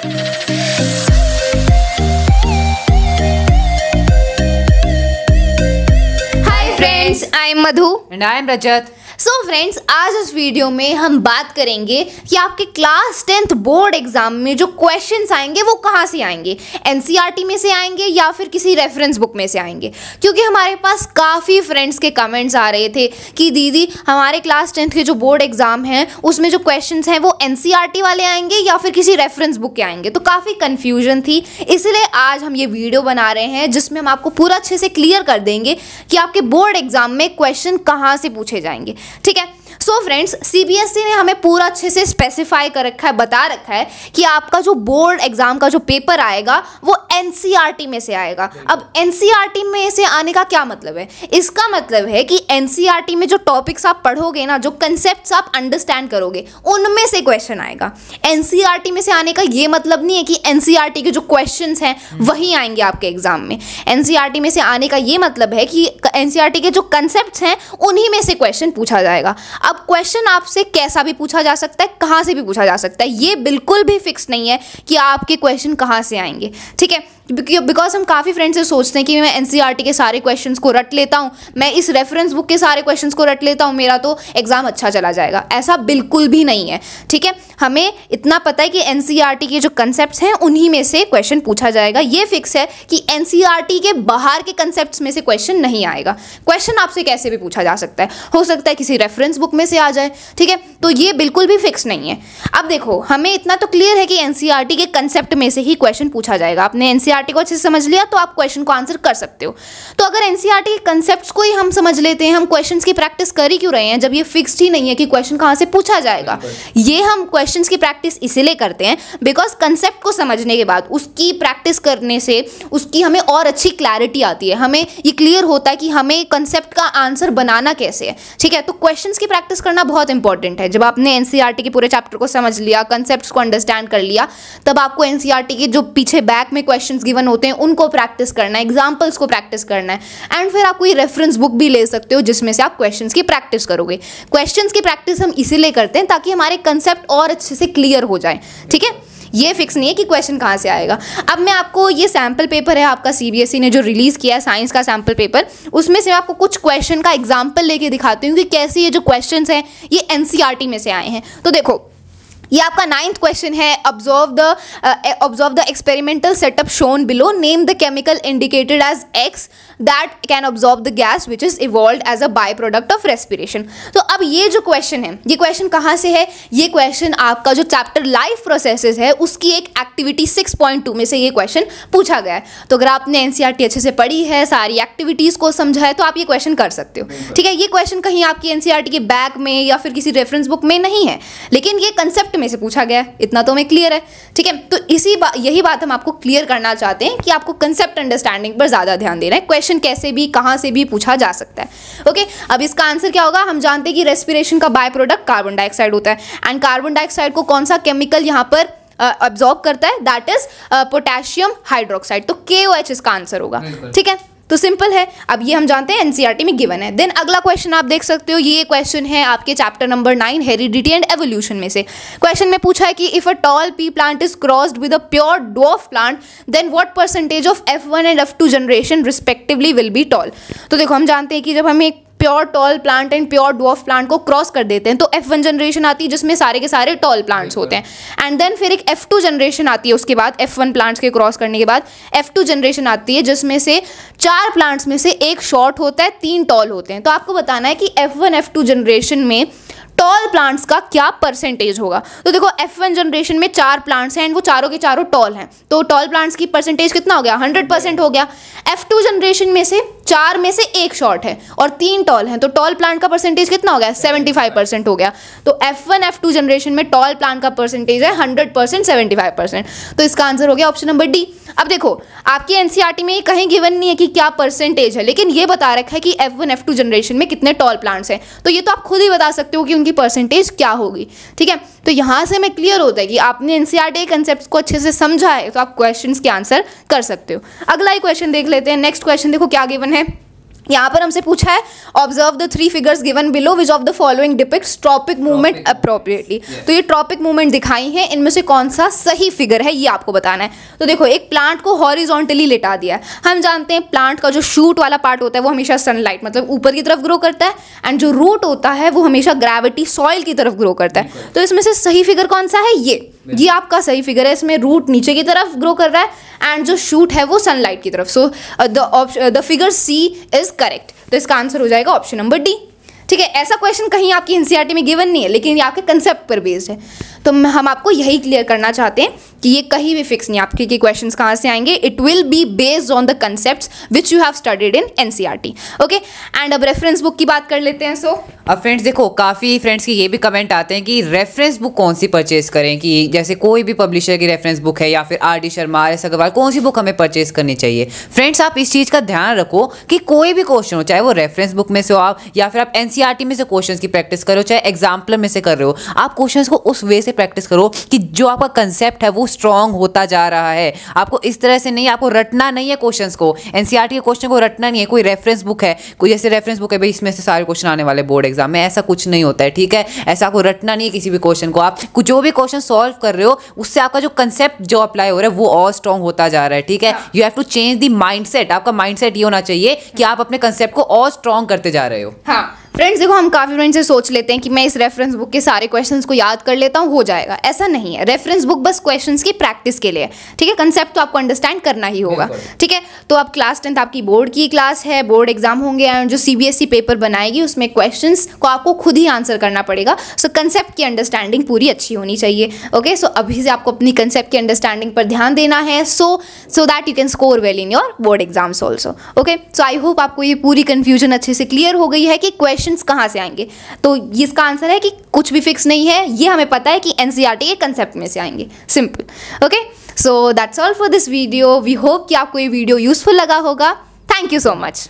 hi friends I am Madhu and I am Rajat so so friends आज इस video में हम बात करेंगे कि आपके क्लास टेंथ बोर्ड एग्जाम में जो क्वेश्चन आएंगे वो कहाँ से आएंगे एन e में से आएंगे या फिर किसी रेफरेंस बुक में से आएंगे क्योंकि हमारे पास काफ़ी फ्रेंड्स के कमेंट्स आ रहे थे कि दीदी हमारे क्लास टेंथ के जो बोर्ड एग्जाम हैं उसमें जो क्वेश्चन हैं वो एन e वाले आएंगे या फिर किसी रेफरेंस बुक के आएंगे तो काफ़ी कन्फ्यूजन थी इसलिए आज हम ये वीडियो बना रहे हैं जिसमें हम आपको पूरा अच्छे से क्लियर कर देंगे कि आपके बोर्ड एग्जाम में क्वेश्चन कहाँ से पूछे जाएंगे ठीक है सो फ्रेंड्स सीबीएसई ने हमें पूरा अच्छे से स्पेसिफाई कर रखा है बता रखा है कि आपका जो बोर्ड एग्जाम का जो पेपर आएगा वो एनसीईआरटी e में से आएगा अब एनसीईआरटी e में से आने का क्या मतलब है इसका मतलब है कि एनसीईआरटी e में जो टॉपिक्स आप पढ़ोगे ना जो कंसेप्ट आप अंडरस्टैंड करोगे उनमें से क्वेश्चन आएगा एनसीईआरटी में से आने का ये मतलब नहीं है कि एनसीईआरटी के जो क्वेश्चन हैं वही आएंगे आपके एग्जाम में एनसीईआरटी में से आने का ये मतलब है कि एनसीईआरटी के जो कंसेप्ट हैं उन्हीं में से क्वेश्चन पूछा जाएगा अब अब क्वेश्चन आपसे कैसा भी पूछा जा सकता है कहाँ से भी पूछा जा सकता है ये बिल्कुल भी फिक्स नहीं है कि आपके क्वेश्चन कहाँ से आएंगे ठीक है बिकॉज हम काफ़ी फ्रेंड्स से सोचते हैं कि मैं एन e के सारे क्वेश्चन को रट लेता हूँ मैं इस रेफरेंस बुक के सारे क्वेश्चन को रट लेता हूँ मेरा तो एग्ज़ाम अच्छा चला जाएगा ऐसा बिल्कुल भी नहीं है ठीक है हमें इतना पता है कि एन e के जो कंसेप्ट हैं उन्हीं में से क्वेश्चन पूछा जाएगा ये फिक्स है कि एन e के बाहर के कंसेप्ट में से क्वेश्चन नहीं आएगा क्वेश्चन आपसे कैसे भी पूछा जा सकता है हो सकता है किसी रेफरेंस बुक में से आ जाए ठीक है तो ये बिल्कुल भी फिक्स नहीं है अब देखो हमें इतना तो क्लियर है कि एन के कंसेप्ट में से ही क्वेश्चन पूछा जाएगा आपने एन एनसीईआरटी को अच्छे से समझ लिया तो आप क्वेश्चन को आंसर कर सकते हो तो अगर एनसीईआरटी के कंसेप्ट को ही हम समझ लेते हैं हम क्वेश्चंस की प्रैक्टिस कर ही क्यों रहे हैं जब ये फिक्स्ड ही नहीं है कि क्वेश्चन कहाँ से पूछा जाएगा ये हम क्वेश्चन की प्रैक्टिस इसीलिए करते हैं बिकॉज कंसेप्ट को समझने के बाद उसकी प्रैक्टिस करने से उसकी हमें और अच्छी क्लैरिटी आती है हमें ये क्लियर होता है कि हमें कंसेप्ट का आंसर बनाना कैसे है ठीक है तो क्वेश्चन की प्रैक्टिस करना बहुत इंपॉर्टेंट है जब आपने एनसीईआरटी के पूरे चैप्टर को समझ लिया कंसेप्ट को अंडरस्टैंड कर लिया तब आपको एनसीईआरटी के जो पीछे बैक में क्वेश्चंस गिवन होते हैं उनको प्रैक्टिस करना है एग्जाम्पल्स को प्रैक्टिस करना है एंड फिर आप कोई रेफरेंस बुक भी ले सकते हो जिसमें से आप क्वेश्चन की प्रैक्टिस करोगे क्वेश्चन की प्रैक्टिस हम इसीलिए करते हैं ताकि हमारे कंसेप्ट और अच्छे से क्लियर हो जाए ठीक है ये फिक्स नहीं है कि क्वेश्चन कहाँ से आएगा अब मैं आपको ये सैम्पल पेपर है आपका सीबीएसई e ने जो रिलीज़ किया है साइंस का सैम्पल पेपर उसमें से मैं आपको कुछ क्वेश्चन का एग्जाम्पल लेके दिखाती हूँ कि कैसे ये जो क्वेश्चन हैं ये एनसीईआरटी e में से आए हैं तो देखो ये आपका नाइन्थ क्वेश्चन है observe the observe the experimental setup shown below name the chemical indicated as X that can observe the gas which is evolve as a by product of respiration तो अब ये जो क्वेश्चन है ये question कहाँ से है ये क्वेश्चन आपका जो चैप्टर लाइफ प्रोसेस है उसकी एक एक्टिविटी सिक्स पॉइंट टू में से ये क्वेश्चन पूछा गया है तो अगर आपने टी e अच्छे से पढ़ी है सारी एक्टिविटीज़ को समझा है तो आप ये क्वेश्चन कर सकते हो ठीक है ये क्वेश्चन कहीं आपकी टी e के बैग में या फिर किसी रेफरेंस बुक में नहीं है लेकिन ये कंसेप्ट तो मेरे से पूछा गया है इतना तो हमें क्लियर है ठीक है तो इसी बात यही बात हम आपको क्लियर करना चाहते हैं कि आपको कंसेप्ट अंडरस्टैंडिंग पर ज़्यादा ध्यान देना है क्वेश्चन कैसे भी कहाँ से भी पूछा जा सकता है ओके अब इसका आंसर क्या होगा हम जानते हैं कि रेस्पिरेशन का बाय प्रोडक्ट कार्बन डाइऑक्साइड होता है एंड कार्बन डाइऑक्साइड को कौन सा केमिकल यहाँ पर ऑब्जॉर्व करता है दैट इज पोटेशियम हाइड्रोक्साइड तो के ओ एच इसका आंसर होगा ठीक है तो सिंपल है अब ये हम जानते हैं एनसीईआरटी e में गिवन है देन अगला क्वेश्चन आप देख सकते हो ये क्वेश्चन है आपके chapter number nine heredity and evolution में से क्वेश्चन में पूछा है कि if a tall pea plant is crossed with a pure dwarf plant then what percentage of F one and F two generation respectively will be tall तो देखो हम जानते हैं कि जब हम एक pure tall plant and pure dwarf plant को क्रॉस कर देते हैं तो एफ वन जनरेशन आती है जिसमें सारे के सारे टॉल प्लांट्स होते हैं एंड देन फिर एक एफ टू जनरेशन आती है उसके बाद एफ वन प्लांट्स के क्रॉस करने के बाद एफ टू जनरेशन आती है जिसमें से चार प्लांट्स में से एक शॉर्ट होता है तीन टॉल होते हैं तो आपको बताना है कि F one F two generation में टॉल प्लांट्स का क्या परसेंटेज होगा तो देखो एफ वन जनरेशन में चार प्लांट्स हैं एंड वो चारों के चारों टॉल हैं तो टॉल प्लांट्स की परसेंटेज कितना हो गया हंड्रेड परसेंट हो गया एफ टू जनरेशन में से चार में से एक शॉर्ट है और तीन टॉल हैं तो टॉल प्लांट का परसेंटेज कितना हो गया सेवेंटी फाइव परसेंट हो गया तो F one F two generation में टॉल प्लांट का परसेंटेज है hundred percent seventy five percent तो इसका आंसर हो गया ऑप्शन नंबर डी अब देखो आपकी एनसीआरटी e में कहीं गिवन नहीं है कि क्या परसेंटेज है लेकिन ये बता रखा है कि F one F two generation में कितने टॉल प्लांट्स हैं तो ये तो आप खुद ही बता सकते हो कि उनकी परसेंटेज क्या होगी ठीक है तो यहाँ से हमें क्लियर होता है कि आपने एनसीआरटी कंसेप्ट e को अच्छे से समझा है तो आप क्वेश्चन के आंसर कर सकते हो अगला ही क्वेश्चन देख लेते हैं नेक्स्ट क्वेश्चन देखो क्या गिवन है है यहाँ पर हमसे पूछा है observe the three figures given below which of the following depicts tropic movement appropriately तो ये ट्रॉपिक मूवमेंट दिखाई है इनमें से कौन सा सही फिगर है ये आपको बताना है तो देखो एक प्लांट को हॉरिजॉन्टली लेटा दिया हम जानते हैं प्लांट का जो शूट वाला पार्ट होता है वो हमेशा सनलाइट मतलब ऊपर की तरफ ग्रो करता है एंड जो रूट होता है वो हमेशा ग्रेविटी सॉइल की तरफ ग्रो करता है तो इसमें से सही फिगर कौन सा है ये जी आपका सही फिगर है इसमें रूट नीचे की तरफ ग्रो कर रहा है एंड जो शूट है वो सनलाइट की तरफ so the option the figure C is correct तो इसका आंसर हो जाएगा ऑप्शन नंबर डी ठीक है ऐसा क्वेश्चन कहीं आपकी एनसीईआरटी में गिवन नहीं है लेकिन ये आपके कंसेप्ट पर बेस्ड है तो हम आपको यही क्लियर करना चाहते हैं कि ये कहीं भी फिक्स नहीं आपके कि क्वेश्चंस कहाँ से आएंगे it will be based on the concept which you have studied in N okay and अब रेफरेंस बुक की बात कर लेते हैं सो अब फ्रेंड्स देखो काफ़ी फ्रेंड्स की ये भी कमेंट आते हैं कि रेफरेंस बुक कौन सी परचेज करें कि जैसे कोई भी पब्लिशर की रेफरेंस बुक है या फिर R D Sharma R S Aggarwal कौन सी बुक हमें परचेज करनी चाहिए फ्रेंड्स आप इस चीज़ का ध्यान रखो कि कोई भी क्वेश्चन हो चाहे वो रेफरेंस बुक में से हो आप या फिर आप एन एनसीईआरटी में से क्वेश्चंस की प्रैक्टिस करो चाहे एग्जाम्पल में से कर रहे हो आप क्वेश्चंस को उस वे से प्रैक्टिस करो कि जो आपका कंसेप्ट है वो स्ट्रांग होता जा रहा है आपको इस तरह से नहीं आपको रटना नहीं है क्वेश्चंस को एनसीईआरटी e के क्वेश्चन को रटना नहीं है कोई रेफरेंस बुक है कोई जैसे रेफरेंस बुक है भाई इसमें से सारे क्वेश्चन आने वाले बोर्ड एग्जाम में ऐसा कुछ नहीं होता है ठीक है ऐसा आपको रटना नहीं है किसी भी क्वेश्चन को आप जो भी क्वेश्चन सॉल्व कर रहे हो उससे आपका जो कंसेप्ट जो अप्लाई हो रहा है वो और स्ट्रांग होता जा रहा है ठीक है you have to change the mind आपका माइंड ये होना चाहिए कि आप अपने कंसेप्ट को और स्ट्रांग करते जा रहे हो हाँ फ्रेंड्स देखो हम काफ़ी फ्रेंड से सोच लेते हैं कि मैं इस रेफरेंस बुक के सारे क्वेश्चंस को याद कर लेता हूँ हो जाएगा ऐसा नहीं है रेफरेंस बुक बस क्वेश्चंस की प्रैक्टिस के लिए ठीक है कंसेप्ट तो आपको अंडरस्टैंड करना ही होगा ठीक है तो आप क्लास टेंथ आपकी बोर्ड की क्लास है बोर्ड एग्जाम होंगे जो सी पेपर e बनाएगी उसमें क्वेश्चन को आपको खुद ही आंसर करना पड़ेगा सो so, कंसेप्ट की अंडरस्टैंडिंग पूरी अच्छी होनी चाहिए ओके सो अभी से आपको अपनी कंसेप्ट की अंडरस्टैंडिंग पर ध्यान देना है so so that you can score well in your board exams also okay so I hope आपको ये पूरी कन्फ्यूजन अच्छे से क्लियर हो गई है कि क्वेश्चन क्वेश्चन कहाँ से आएंगे तो इसका आंसर है कि कुछ भी फिक्स नहीं है ये हमें पता है कि एन e के कंसेप्ट में से आएंगे simple okay so that's all for this video we hope कि आपको ये वीडियो यूजफुल लगा होगा थैंक यू सो मच